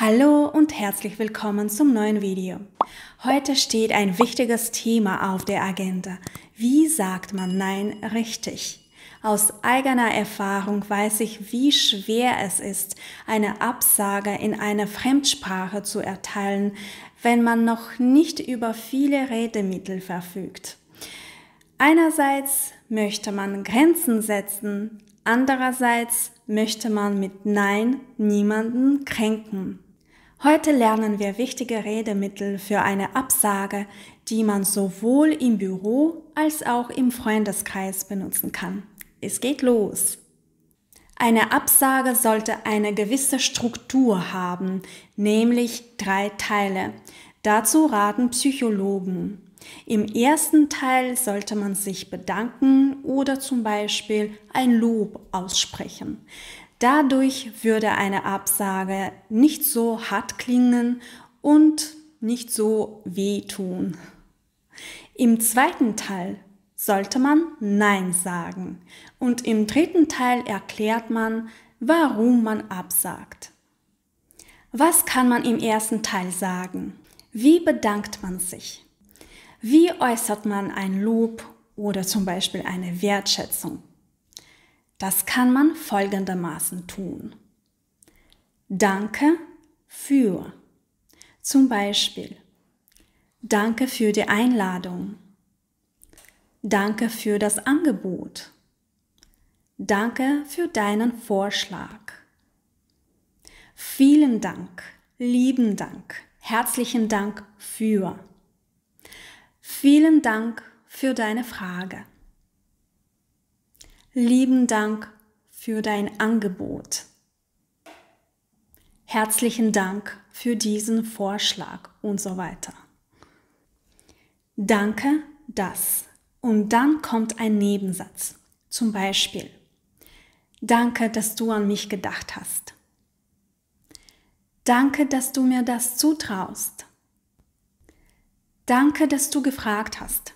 Hallo und herzlich willkommen zum neuen Video. Heute steht ein wichtiges Thema auf der Agenda. Wie sagt man Nein richtig? Aus eigener Erfahrung weiß ich, wie schwer es ist, eine Absage in einer Fremdsprache zu erteilen, wenn man noch nicht über viele Redemittel verfügt. Einerseits möchte man Grenzen setzen, Andererseits möchte man mit Nein niemanden kränken. Heute lernen wir wichtige Redemittel für eine Absage, die man sowohl im Büro als auch im Freundeskreis benutzen kann. Es geht los. Eine Absage sollte eine gewisse Struktur haben, nämlich drei Teile. Dazu raten Psychologen. Im ersten Teil sollte man sich bedanken oder zum Beispiel ein Lob aussprechen. Dadurch würde eine Absage nicht so hart klingen und nicht so wehtun. Im zweiten Teil sollte man Nein sagen und im dritten Teil erklärt man, warum man absagt. Was kann man im ersten Teil sagen? Wie bedankt man sich? Wie äußert man ein Lob oder zum Beispiel eine Wertschätzung? Das kann man folgendermaßen tun. Danke für. Zum Beispiel. Danke für die Einladung. Danke für das Angebot. Danke für deinen Vorschlag. Vielen Dank, lieben Dank, herzlichen Dank für. Vielen Dank für deine Frage. Lieben Dank für dein Angebot. Herzlichen Dank für diesen Vorschlag und so weiter. Danke, das. Und dann kommt ein Nebensatz. Zum Beispiel, danke, dass du an mich gedacht hast. Danke, dass du mir das zutraust. Danke, dass du gefragt hast.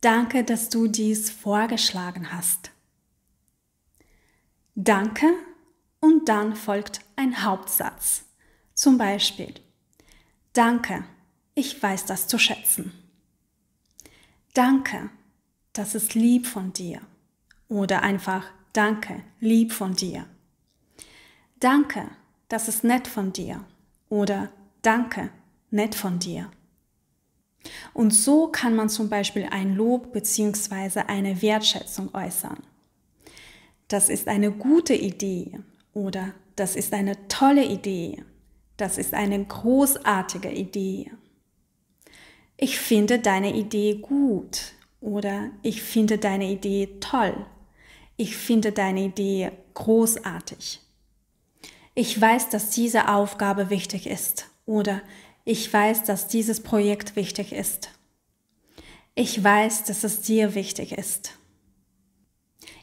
Danke, dass du dies vorgeschlagen hast. Danke und dann folgt ein Hauptsatz. Zum Beispiel, danke, ich weiß das zu schätzen. Danke, das ist lieb von dir. Oder einfach, danke, lieb von dir. Danke, das ist nett von dir. Oder danke, nett von dir. Und so kann man zum Beispiel ein Lob bzw. eine Wertschätzung äußern. Das ist eine gute Idee oder das ist eine tolle Idee, das ist eine großartige Idee. Ich finde deine Idee gut oder ich finde deine Idee toll. Ich finde deine Idee großartig. Ich weiß, dass diese Aufgabe wichtig ist oder ich ich weiß, dass dieses Projekt wichtig ist. Ich weiß, dass es dir wichtig ist.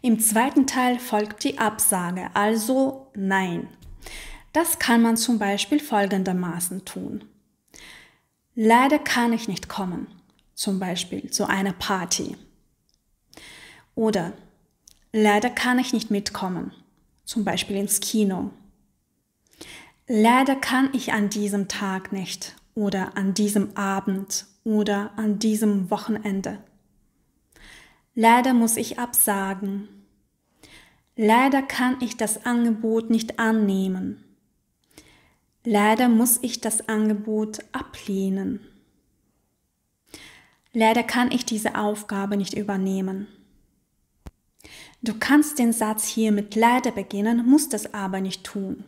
Im zweiten Teil folgt die Absage, also Nein. Das kann man zum Beispiel folgendermaßen tun. Leider kann ich nicht kommen, zum Beispiel zu einer Party. Oder leider kann ich nicht mitkommen, zum Beispiel ins Kino. Leider kann ich an diesem Tag nicht oder an diesem Abend oder an diesem Wochenende. Leider muss ich absagen. Leider kann ich das Angebot nicht annehmen. Leider muss ich das Angebot ablehnen. Leider kann ich diese Aufgabe nicht übernehmen. Du kannst den Satz hier mit leider beginnen, musst es aber nicht tun.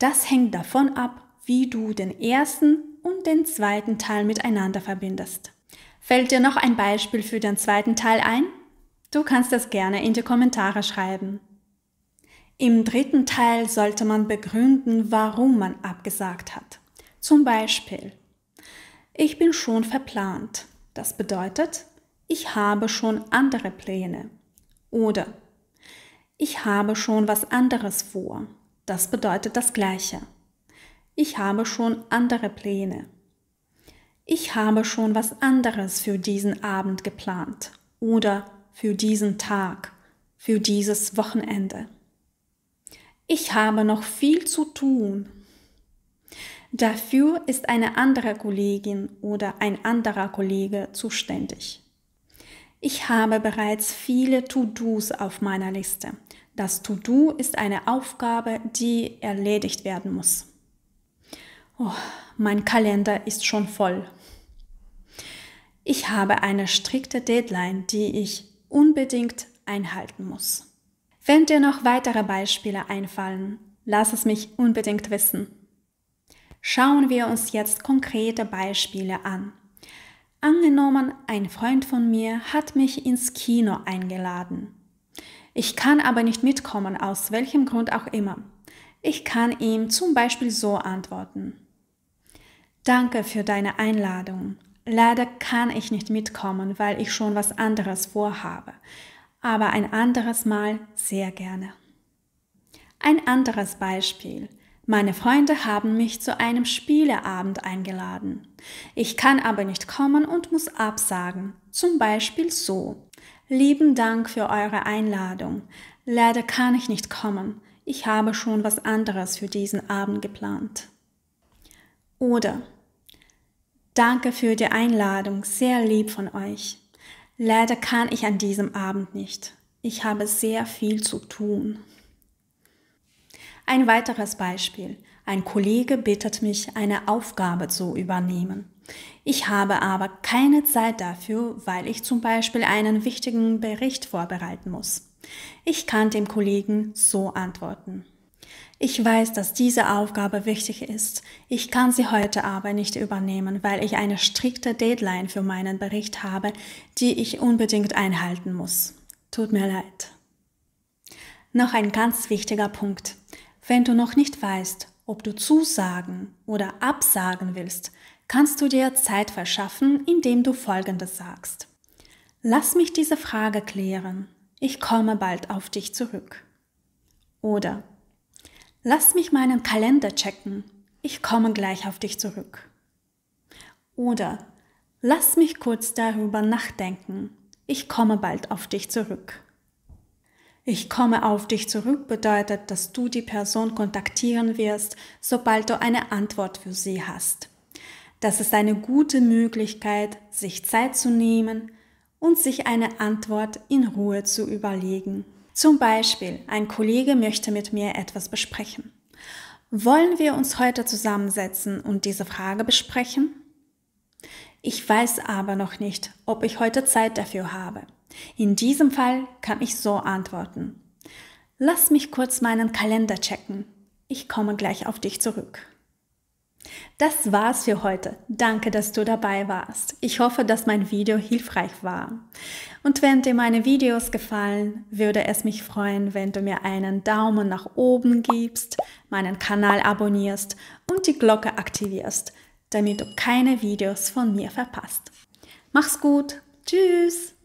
Das hängt davon ab, wie du den ersten und den zweiten Teil miteinander verbindest. Fällt dir noch ein Beispiel für den zweiten Teil ein? Du kannst das gerne in die Kommentare schreiben. Im dritten Teil sollte man begründen, warum man abgesagt hat. Zum Beispiel, ich bin schon verplant. Das bedeutet, ich habe schon andere Pläne. Oder ich habe schon was anderes vor. Das bedeutet das Gleiche. Ich habe schon andere Pläne. Ich habe schon was anderes für diesen Abend geplant oder für diesen Tag, für dieses Wochenende. Ich habe noch viel zu tun. Dafür ist eine andere Kollegin oder ein anderer Kollege zuständig. Ich habe bereits viele To-Dos auf meiner Liste das To-Do ist eine Aufgabe, die erledigt werden muss. Oh, mein Kalender ist schon voll. Ich habe eine strikte Deadline, die ich unbedingt einhalten muss. Wenn dir noch weitere Beispiele einfallen, lass es mich unbedingt wissen. Schauen wir uns jetzt konkrete Beispiele an. Angenommen, ein Freund von mir hat mich ins Kino eingeladen. Ich kann aber nicht mitkommen, aus welchem Grund auch immer. Ich kann ihm zum Beispiel so antworten. Danke für deine Einladung. Leider kann ich nicht mitkommen, weil ich schon was anderes vorhabe. Aber ein anderes Mal sehr gerne. Ein anderes Beispiel. Meine Freunde haben mich zu einem Spieleabend eingeladen. Ich kann aber nicht kommen und muss absagen, zum Beispiel so. Lieben Dank für eure Einladung. Leider kann ich nicht kommen. Ich habe schon was anderes für diesen Abend geplant. Oder Danke für die Einladung, sehr lieb von euch. Leider kann ich an diesem Abend nicht. Ich habe sehr viel zu tun. Ein weiteres Beispiel. Ein Kollege bittet mich, eine Aufgabe zu übernehmen. Ich habe aber keine Zeit dafür, weil ich zum Beispiel einen wichtigen Bericht vorbereiten muss. Ich kann dem Kollegen so antworten. Ich weiß, dass diese Aufgabe wichtig ist. Ich kann sie heute aber nicht übernehmen, weil ich eine strikte Deadline für meinen Bericht habe, die ich unbedingt einhalten muss. Tut mir leid. Noch ein ganz wichtiger Punkt. Wenn du noch nicht weißt, ob du zusagen oder absagen willst, kannst du dir Zeit verschaffen, indem du Folgendes sagst. Lass mich diese Frage klären. Ich komme bald auf dich zurück. Oder Lass mich meinen Kalender checken. Ich komme gleich auf dich zurück. Oder Lass mich kurz darüber nachdenken. Ich komme bald auf dich zurück. Ich komme auf dich zurück bedeutet, dass du die Person kontaktieren wirst, sobald du eine Antwort für sie hast. Das ist eine gute Möglichkeit, sich Zeit zu nehmen und sich eine Antwort in Ruhe zu überlegen. Zum Beispiel, ein Kollege möchte mit mir etwas besprechen. Wollen wir uns heute zusammensetzen und diese Frage besprechen? Ich weiß aber noch nicht, ob ich heute Zeit dafür habe. In diesem Fall kann ich so antworten. Lass mich kurz meinen Kalender checken. Ich komme gleich auf dich zurück. Das war's für heute. Danke, dass du dabei warst. Ich hoffe, dass mein Video hilfreich war. Und wenn dir meine Videos gefallen, würde es mich freuen, wenn du mir einen Daumen nach oben gibst, meinen Kanal abonnierst und die Glocke aktivierst, damit du keine Videos von mir verpasst. Mach's gut. Tschüss.